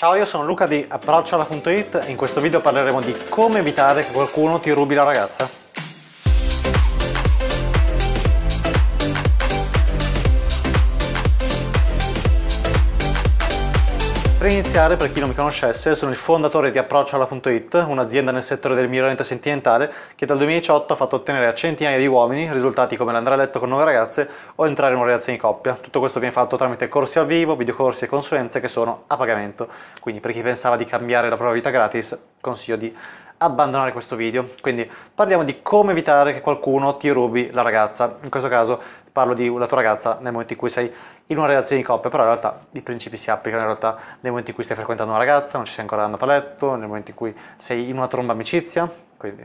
Ciao, io sono Luca di approcciala.it e in questo video parleremo di come evitare che qualcuno ti rubi la ragazza. Per iniziare, per chi non mi conoscesse, sono il fondatore di Approcciala.it, un'azienda nel settore del miglioramento sentimentale che dal 2018 ha fatto ottenere a centinaia di uomini risultati come l'andare a letto con nuove ragazze o entrare in una relazione di coppia. Tutto questo viene fatto tramite corsi al vivo, videocorsi e consulenze che sono a pagamento. Quindi per chi pensava di cambiare la propria vita gratis, consiglio di abbandonare questo video. Quindi parliamo di come evitare che qualcuno ti rubi la ragazza. In questo caso parlo di una tua ragazza nel momento in cui sei in una relazione di coppia, però in realtà i principi si applicano in realtà nel momento in cui stai frequentando una ragazza, non ci sei ancora andato a letto, nel momento in cui sei in una tromba amicizia, quindi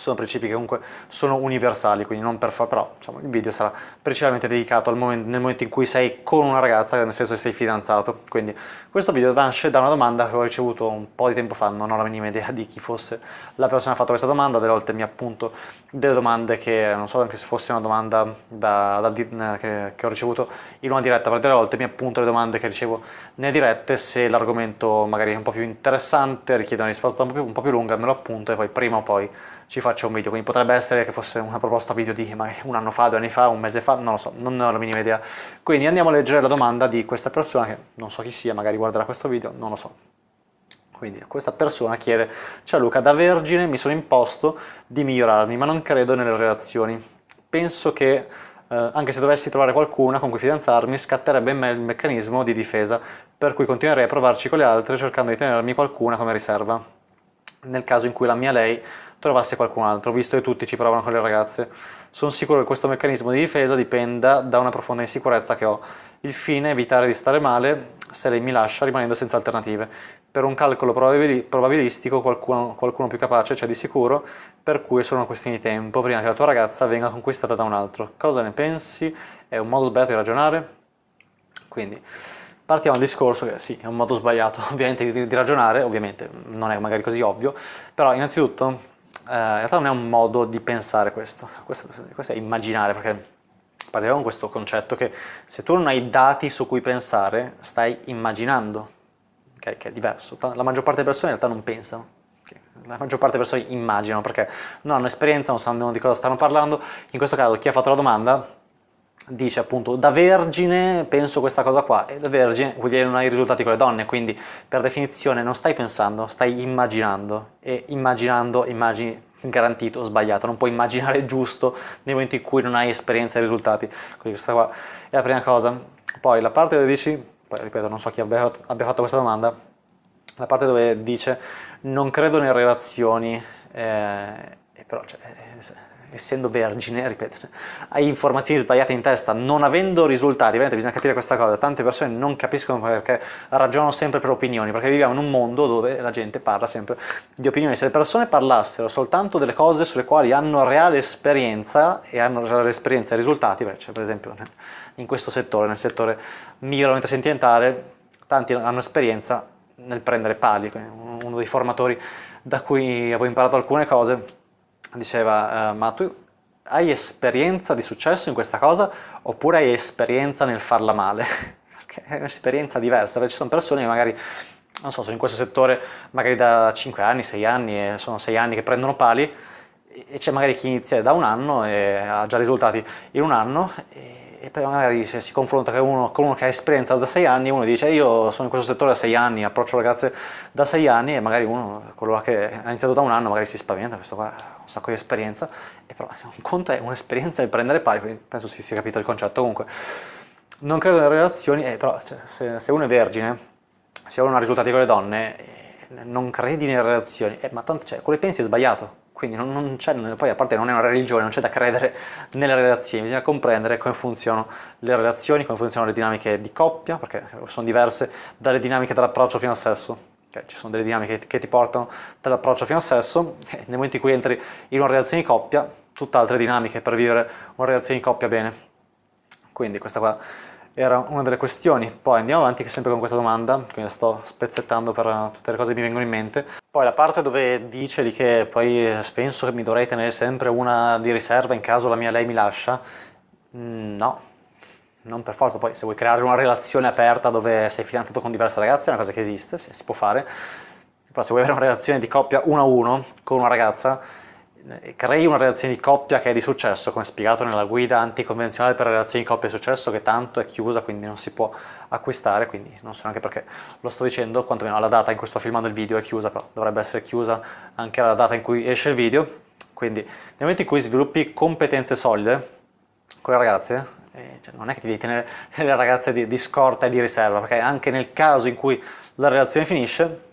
sono principi che comunque sono universali, quindi non per fare, però diciamo, il video sarà precisamente dedicato momento, nel momento in cui sei con una ragazza, nel senso che sei fidanzato. Quindi questo video nasce da una domanda che ho ricevuto un po' di tempo fa, non ho la minima idea di chi fosse la persona che ha fatto questa domanda, delle volte mi appunto delle domande che non so anche se fosse una domanda da, da, che, che, ho ricevuto in una diretta, per delle volte mi appunto le domande che ricevo nelle dirette, se l'argomento magari è un po' più interessante, richiede una risposta un po' più, un po più lunga, me lo appunto e poi prima o poi ci faccio un video, quindi potrebbe essere che fosse una proposta video di un anno fa, due anni fa, un mese fa, non lo so, non ne ho la minima idea. Quindi andiamo a leggere la domanda di questa persona che non so chi sia, magari guarderà questo video, non lo so. Quindi questa persona chiede, ciao Luca, da vergine mi sono imposto di migliorarmi, ma non credo nelle relazioni. Penso che eh, anche se dovessi trovare qualcuna con cui fidanzarmi, scatterebbe in me il meccanismo di difesa, per cui continuerei a provarci con le altre cercando di tenermi qualcuna come riserva, nel caso in cui la mia lei trovasse qualcun altro, visto che tutti ci provano con le ragazze. Sono sicuro che questo meccanismo di difesa dipenda da una profonda insicurezza che ho. Il fine è evitare di stare male se lei mi lascia rimanendo senza alternative. Per un calcolo probabil probabilistico qualcuno, qualcuno più capace c'è di sicuro, per cui è solo una questione di tempo prima che la tua ragazza venga conquistata da un altro. Cosa ne pensi? È un modo sbagliato di ragionare? Quindi partiamo dal discorso che sì, è un modo sbagliato ovviamente di, di ragionare, ovviamente non è magari così ovvio, però innanzitutto eh, in realtà non è un modo di pensare questo, questo, questo è immaginare, perché partiamo con questo concetto che se tu non hai dati su cui pensare, stai immaginando, okay? che è diverso. La maggior parte delle persone in realtà non pensano, okay? la maggior parte delle persone immaginano perché non hanno esperienza, non sanno di cosa stanno parlando. In questo caso chi ha fatto la domanda dice appunto da vergine penso questa cosa qua e da vergine vuol dire non hai risultati con le donne quindi per definizione non stai pensando stai immaginando e immaginando immagini garantito sbagliato non puoi immaginare giusto nel momento in cui non hai esperienza e risultati quindi questa qua è la prima cosa poi la parte dove dici poi ripeto non so chi abbia, abbia fatto questa domanda la parte dove dice non credo nelle relazioni eh, però cioè, eh, essendo vergine, ripeto, hai informazioni sbagliate in testa, non avendo risultati, veramente bisogna capire questa cosa, tante persone non capiscono perché ragionano sempre per opinioni, perché viviamo in un mondo dove la gente parla sempre di opinioni, se le persone parlassero soltanto delle cose sulle quali hanno reale esperienza e hanno reale esperienza e risultati, beh, cioè per esempio in questo settore, nel settore miglioramento sentimentale, tanti hanno esperienza nel prendere pali, uno dei formatori da cui avevo imparato alcune cose diceva, eh, ma tu hai esperienza di successo in questa cosa oppure hai esperienza nel farla male? che è un'esperienza diversa, perché ci sono persone che magari, non so, sono in questo settore magari da 5 anni, 6 anni, e sono 6 anni che prendono pali, e c'è magari chi inizia da un anno e ha già risultati in un anno, e e poi magari se si confronta con uno, con uno che ha esperienza da sei anni, uno dice io sono in questo settore da sei anni, approccio ragazze da sei anni e magari uno, quello che ha iniziato da un anno, magari si spaventa, questo qua ha un sacco di esperienza, e però un conto è un'esperienza di prendere pari, quindi penso si sia capito il concetto comunque. Non credo nelle relazioni, eh, però cioè, se, se, uno è vergine, se uno ha risultati con le donne, eh, non credi nelle relazioni, eh, ma tanto cioè, quello che pensi è sbagliato, quindi non, non c'è, poi a parte non è una religione, non c'è da credere nelle relazioni, bisogna comprendere come funzionano le relazioni, come funzionano le dinamiche di coppia, perché sono diverse dalle dinamiche dall'approccio fino al sesso. Okay, ci sono delle dinamiche che ti portano dall'approccio fino al sesso, e nel momento in cui entri in una relazione di coppia, tutte altre dinamiche per vivere una relazione di coppia bene. Quindi questa qua era una delle questioni. Poi andiamo avanti sempre con questa domanda, quindi la sto spezzettando per eh, tutte le cose che mi vengono in mente. Poi la parte dove dice di che poi penso che mi dovrei tenere sempre una di riserva in caso la mia lei mi lascia, mm, no, non per forza. Poi se vuoi creare una relazione aperta dove sei fidanzato con diverse ragazze è una cosa che esiste, si può fare, però se vuoi avere una relazione di coppia uno a uno con una ragazza crei una relazione di coppia che è di successo, come spiegato nella guida anticonvenzionale per relazioni di coppia di successo, che tanto è chiusa, quindi non si può acquistare, quindi non so neanche perché lo sto dicendo, quantomeno alla data in cui sto filmando il video è chiusa, però dovrebbe essere chiusa anche alla data in cui esce il video. Quindi nel momento in cui sviluppi competenze solide con le ragazze, eh, cioè non è che ti devi tenere le ragazze di, di scorta e di riserva, perché anche nel caso in cui la relazione finisce,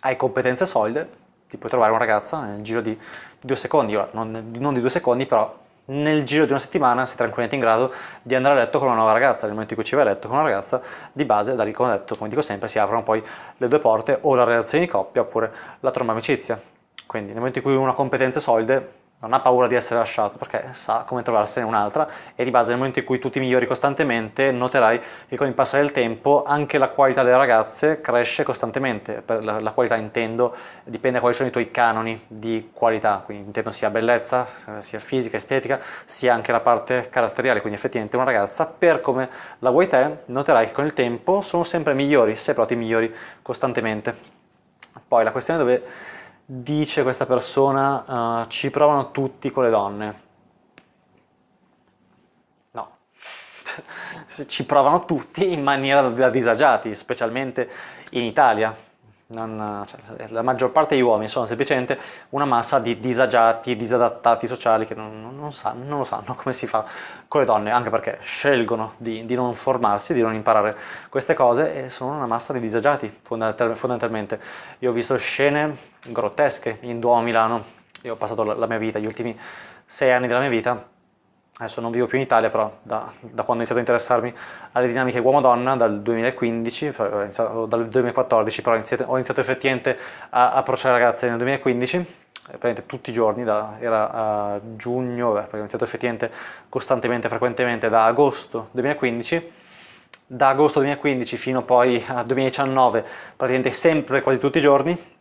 hai competenze solide ti puoi trovare una ragazza nel giro di due secondi, non, non di due secondi, però nel giro di una settimana sei tranquillamente in grado di andare a letto con una nuova ragazza. Nel momento in cui ci vai a letto con una ragazza, di base, da lì come ho detto, come dico sempre, si aprono poi le due porte o la relazione di coppia oppure la tromba amicizia. Quindi nel momento in cui una competenza è solide, non ha paura di essere lasciato perché sa come trovarsene un'altra e di base nel momento in cui tu ti migliori costantemente noterai che con il passare del tempo anche la qualità delle ragazze cresce costantemente, per la, la qualità intendo dipende da quali sono i tuoi canoni di qualità, quindi intendo sia bellezza, sia fisica, estetica, sia anche la parte caratteriale, quindi effettivamente una ragazza per come la vuoi te noterai che con il tempo sono sempre migliori se però ti migliori costantemente. Poi la questione dove dice questa persona, uh, ci provano tutti con le donne. No, ci provano tutti in maniera da disagiati, specialmente in Italia non, cioè, la maggior parte degli uomini sono semplicemente una massa di disagiati, disadattati sociali che non, non, sa, non lo sanno come si fa con le donne, anche perché scelgono di, di, non formarsi, di non imparare queste cose e sono una massa di disagiati fondamentalmente. Io ho visto scene grottesche in Duomo Milano, io ho passato la mia vita, gli ultimi sei anni della mia vita, adesso non vivo più in Italia, però da, da quando ho iniziato a interessarmi alle dinamiche uomo-donna, dal 2015, iniziato, dal 2014, però ho iniziato, effettivamente a approcciare ragazze nel 2015, eh, praticamente tutti i giorni, da, era a eh, giugno, perché ho iniziato effettivamente costantemente, frequentemente, da agosto 2015, da agosto 2015 fino poi a 2019, praticamente sempre, quasi tutti i giorni,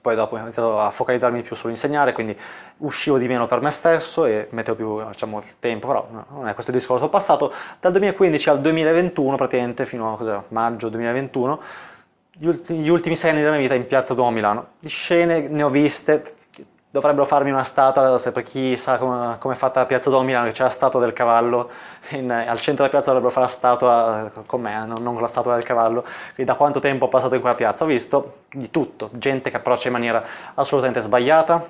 poi dopo ho iniziato a focalizzarmi più sull'insegnare, quindi uscivo di meno per me stesso e mettevo più diciamo, il tempo, però non è questo il discorso. Ho passato dal 2015 al 2021, praticamente fino a maggio 2021, gli ultimi, sei anni della mia vita in Piazza Duomo Milano. scene ne ho viste, dovrebbero farmi una statua, per chi sa come, com è fatta la piazza Dom Milano, che c'è la statua del cavallo, in, eh, al centro della piazza dovrebbero fare la statua eh, con me, eh, non, non, con la statua del cavallo, quindi da quanto tempo ho passato in quella piazza ho visto di tutto, gente che approccia in maniera assolutamente sbagliata,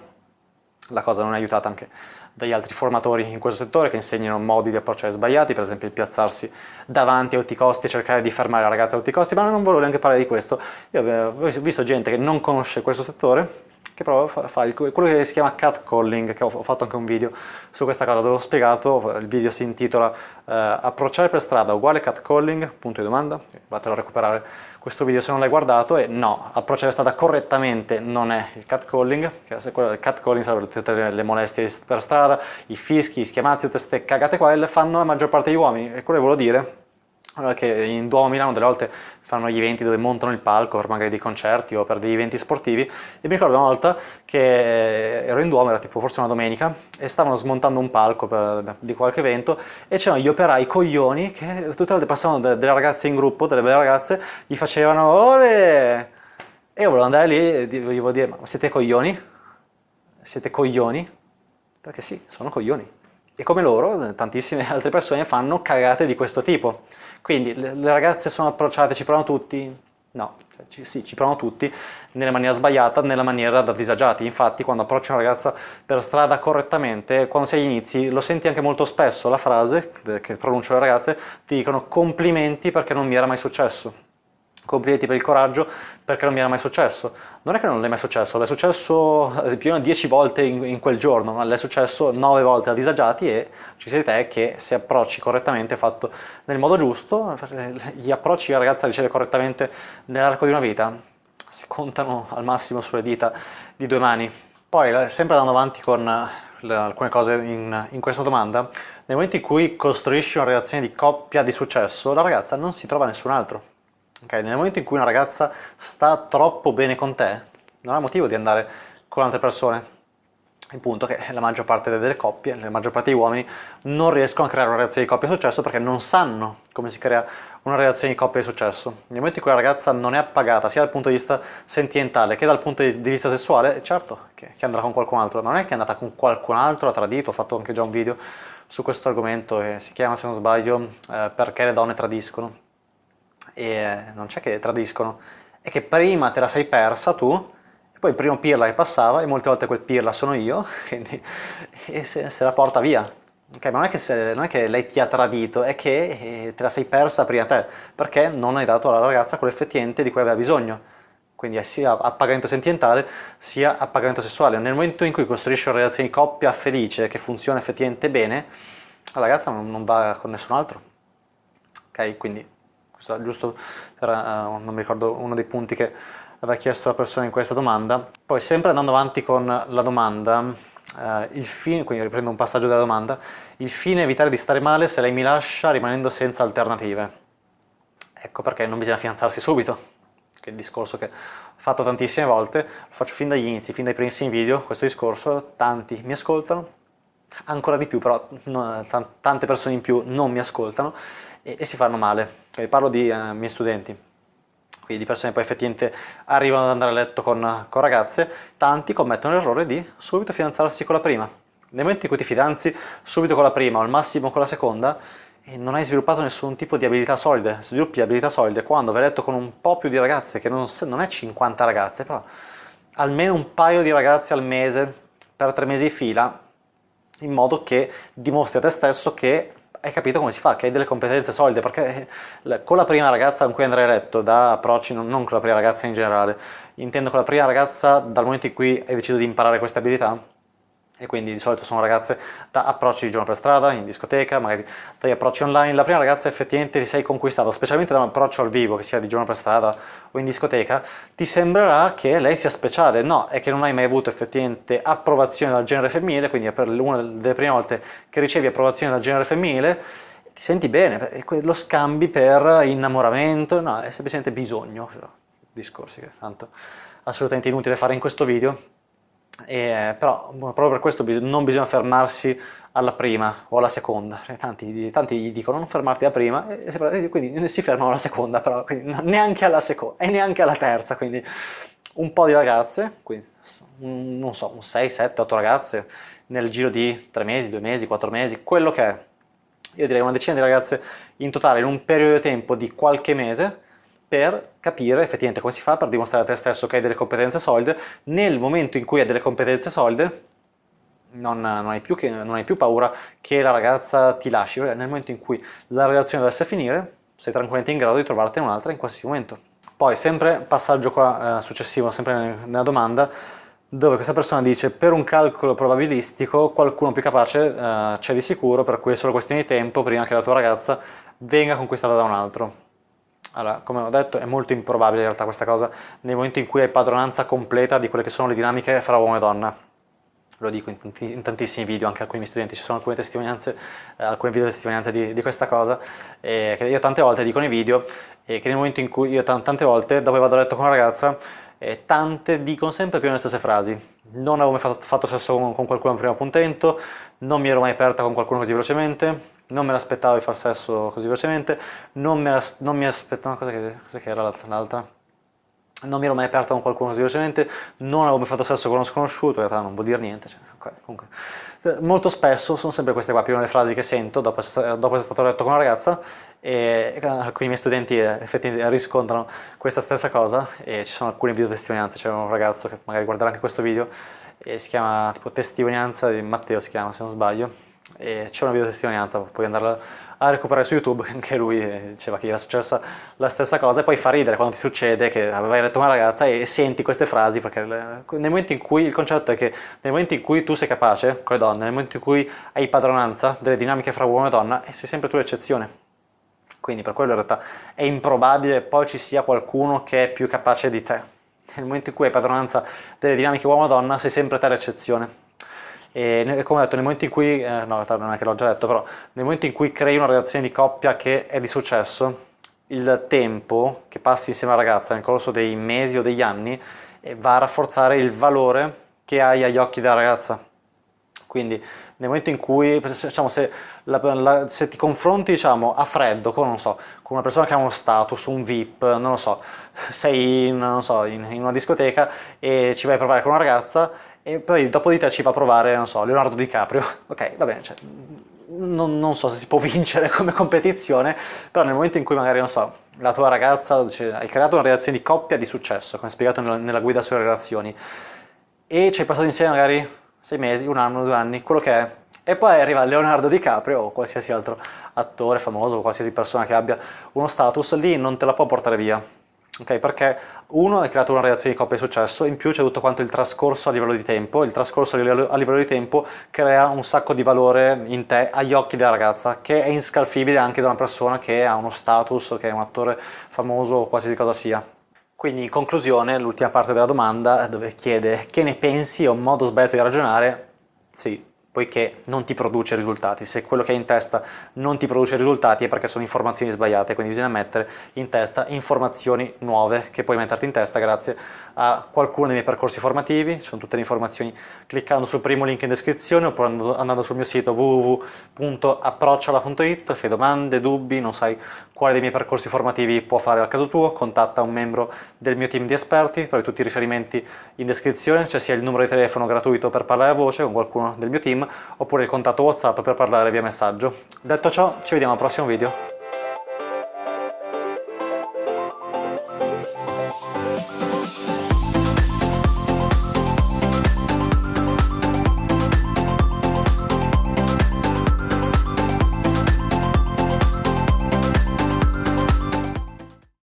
la cosa non è aiutata anche dagli altri formatori in questo settore che insegnano modi di approcciare sbagliati, per esempio il piazzarsi davanti a tutti i costi, e cercare di fermare la ragazza a tutti i costi, ma non volevo neanche parlare di questo, io ho visto gente che non conosce questo settore, che prova a fare quello che si chiama cat calling, che ho fatto anche un video su questa cosa dove ho spiegato, il video si intitola eh, approcciare per strada uguale cat calling, punto di domanda, vatelo a recuperare questo video se non l'hai guardato e no, approcciare per strada correttamente non è il cat calling, il cat calling sarebbero tutte le molestie per strada, i fischi, i schiamazzi, tutte queste cagate qua e le fanno la maggior parte degli uomini e quello che volevo dire che in Duomo Milano delle volte fanno gli eventi dove montano il palco per magari dei concerti o per degli eventi sportivi e mi ricordo una volta che ero in Duomo, era tipo forse una domenica e stavano smontando un palco per, di qualche evento e c'erano gli operai coglioni che tutte le volte passavano delle ragazze in gruppo, delle belle ragazze, gli facevano ole e io volevo andare lì e gli volevo dire ma siete coglioni? Siete coglioni? Perché sì, sono coglioni e come loro, tantissime altre persone fanno cagate di questo tipo. Quindi le ragazze sono approcciate, ci provano tutti? No, cioè, ci, sì, ci provano tutti nella maniera sbagliata, nella maniera da disagiati. Infatti, quando approcci una ragazza per strada correttamente, quando sei agli inizi, lo senti anche molto spesso la frase che pronunciano le ragazze, ti dicono complimenti perché non mi era mai successo complimenti per il coraggio perché non mi era mai successo. Non è che non l'è mai successo, l'è successo eh, più o meno 10 volte in, in, quel giorno, ma l'è successo 9 volte a disagiati e ci sei te che se approcci correttamente fatto nel modo giusto, eh, gli approcci che la ragazza riceve correttamente nell'arco di una vita si contano al massimo sulle dita di due mani. Poi, sempre andando avanti con alcune cose in, in, questa domanda, nel momento in cui costruisci una relazione di coppia di successo, la ragazza non si trova nessun altro Ok, nel momento in cui una ragazza sta troppo bene con te, non ha motivo di andare con altre persone. Il punto è che la maggior parte delle coppie, la maggior parte degli uomini, non riescono a creare una relazione di coppia di successo perché non sanno come si crea una relazione di coppia di successo. Nel momento in cui la ragazza non è appagata sia dal punto di vista sentimentale che dal punto di vista sessuale, certo che, che andrà con qualcun altro, ma non è che è andata con qualcun altro, ha tradito, ho fatto anche già un video su questo argomento che eh, si chiama, se non sbaglio, eh, perché le donne tradiscono e non c'è che tradiscono, è che prima te la sei persa tu, e poi il primo pirla che passava, e molte volte quel pirla sono io, quindi, e se, se la porta via. Okay, ma non è, se, non è, che lei ti ha tradito, è che eh, te la sei persa prima te, perché non hai dato alla ragazza quell'effettiente di cui aveva bisogno. Quindi è sia appagamento sentimentale sia appagamento sessuale. Nel momento in cui costruisci una relazione di coppia felice che funziona effettivamente bene, la ragazza non va con nessun altro. Ok, quindi questo giusto era, eh, non mi ricordo, uno dei punti che aveva chiesto la persona in questa domanda. Poi sempre andando avanti con la domanda, eh, il fine, quindi riprendo un passaggio della domanda, il fine è evitare di stare male se lei mi lascia rimanendo senza alternative. Ecco perché non bisogna fidanzarsi subito, che è il discorso che ho fatto tantissime volte, lo faccio fin dagli inizi, fin dai primissimi video, questo discorso, tanti mi ascoltano, ancora di più, però no, tante persone in più non mi ascoltano e, e si fanno male. Okay, parlo di eh, miei studenti, quindi di persone che poi effettivamente arrivano ad andare a letto con, con ragazze, tanti commettono l'errore di subito fidanzarsi con la prima. Nel momento in cui ti fidanzi subito con la prima o al massimo con la seconda, e eh, non hai sviluppato nessun tipo di abilità solide. Sviluppi abilità solide quando vai a letto con un po' più di ragazze, che non, non è 50 ragazze, però almeno un paio di ragazze al mese per tre mesi di fila in modo che dimostri a te stesso che hai capito come si fa, che hai delle competenze solide, perché eh, con la prima ragazza con cui andrai a letto, da approcci, non, con la prima ragazza in generale, intendo con la prima ragazza dal momento in cui hai deciso di imparare queste abilità, e quindi di solito sono ragazze da approcci di giorno per strada, in discoteca, magari dagli approcci online. La prima ragazza effettivamente ti sei conquistato, specialmente da un approccio al vivo, che sia di giorno per strada o in discoteca, ti sembrerà che lei sia speciale. No, è che non hai mai avuto effettivamente approvazione dal genere femminile, quindi è per una delle prime volte che ricevi approvazione dal genere femminile, ti senti bene, lo scambi per innamoramento, no, è semplicemente bisogno, discorsi che tanto assolutamente inutile fare in questo video e, però boh, proprio per questo non bisogna fermarsi alla prima o alla seconda, cioè, tanti, tanti gli dicono non fermarti alla prima, e, quindi si fermano alla seconda, però neanche alla seconda e neanche alla terza, quindi un po' di ragazze, quindi, non so, 6, 7, 8 ragazze nel giro di 3 mesi, 2 mesi, 4 mesi, quello che è. Io direi una decina di ragazze in totale in un periodo di tempo di qualche mese per capire effettivamente come si fa per dimostrare a te stesso che hai delle competenze solide. Nel momento in cui hai delle competenze solide, non, non, hai più, non hai più paura che la ragazza ti lasci, nel momento in cui la relazione dovesse finire, sei tranquillamente in grado di trovartene un'altra in qualsiasi momento. Poi, sempre passaggio qua eh, successivo, sempre nella domanda, dove questa persona dice per un calcolo probabilistico qualcuno più capace eh, c'è di sicuro, per cui è solo questione di tempo prima che la tua ragazza venga conquistata da un altro. Allora, come ho detto, è molto improbabile in realtà questa cosa nel momento in cui hai padronanza completa di quelle che sono le dinamiche fra uomo e donna. Lo dico in, tanti, in tantissimi video, anche alcuni miei studenti, ci sono alcune testimonianze, eh, alcune video testimonianze di, di questa cosa, eh, che io tante volte dico nei video, eh, che nel momento in cui io tante volte, dopo che vado a letto con una ragazza, eh, tante dicono sempre più le stesse frasi. Non avevo mai fatto, fatto sesso con, con qualcuno prima appuntamento, non mi ero mai aperta con qualcuno così velocemente, non me l'aspettavo di far sesso così velocemente, non, me non mi aspettavo, cosa che, cosa che era l'altra? Non mi ero mai aperto con qualcuno così velocemente, non avevo mai fatto sesso con uno sconosciuto, in realtà non vuol dire niente. Cioè, okay, eh, Molto spesso sono sempre queste qua, più le frasi che sento dopo essere, dopo essere stato letto con una ragazza e eh, alcuni miei studenti eh, effettivamente riscontrano questa stessa cosa e ci sono alcune videotestimonianze, c'è un ragazzo che magari guarderà anche questo video e si chiama tipo testimonianza di Matteo, si chiama se non sbaglio, e c'è una videotestimonianza, puoi andarla a recuperare su YouTube, anche lui diceva che gli era successa la stessa cosa e poi fa ridere quando ti succede che avevi letto una ragazza e, senti queste frasi perché nel momento in cui il concetto è che nel momento in cui tu sei capace con le donne, nel momento in cui hai padronanza delle dinamiche fra uomo e donna, sei sempre tu l'eccezione. Quindi per quello in realtà è improbabile che poi ci sia qualcuno che è più capace di te. Nel momento in cui hai padronanza delle dinamiche uomo-donna sei sempre te l'eccezione e come ho detto, nel momento in cui, eh, no, non è che l'ho già detto, però nel momento in cui crei una relazione di coppia che è di successo, il tempo che passi insieme alla ragazza nel corso dei mesi o degli anni eh, va a rafforzare il valore che hai agli occhi della ragazza. Quindi nel momento in cui, diciamo, se, la, la, se, ti confronti diciamo, a freddo con, so, con, una persona che ha uno status, un VIP, non lo so, sei in, so, in, in una discoteca e ci vai a provare con una ragazza e poi dopo di te ci fa provare, non so, Leonardo DiCaprio. Ok, va bene, cioè, non, non, so se si può vincere come competizione, però nel momento in cui magari, non so, la tua ragazza, cioè, hai creato una relazione di coppia di successo, come spiegato nella, nella guida sulle relazioni, e ci hai passato insieme magari sei mesi, un anno, due anni, quello che è, e poi arriva Leonardo DiCaprio o qualsiasi altro attore famoso, o qualsiasi persona che abbia uno status, lì non te la può portare via Okay, perché uno ha creato una relazione di coppia di successo, in più c'è tutto quanto il trascorso a livello di tempo, il trascorso a livello, a livello, di tempo crea un sacco di valore in te agli occhi della ragazza, che è inscalfibile anche da una persona che ha uno status, che è un attore famoso o qualsiasi cosa sia. Quindi in conclusione, l'ultima parte della domanda dove chiede che ne pensi, è un modo sbagliato di ragionare? Sì, poiché non ti produce risultati. Se quello che hai in testa non ti produce risultati è perché sono informazioni sbagliate, quindi bisogna mettere in testa informazioni nuove che puoi metterti in testa grazie a qualcuno dei miei percorsi formativi, ci sono tutte le informazioni cliccando sul primo link in descrizione oppure andando sul mio sito www.approcciala.it. se hai domande, dubbi, non sai quale dei miei percorsi formativi può fare al caso tuo, contatta un membro del mio team di esperti, trovi tutti i riferimenti in descrizione, c'è cioè sia il numero di telefono gratuito per parlare a voce con qualcuno del mio team, oppure il contatto WhatsApp per parlare via messaggio. Detto ciò, ci vediamo al prossimo video.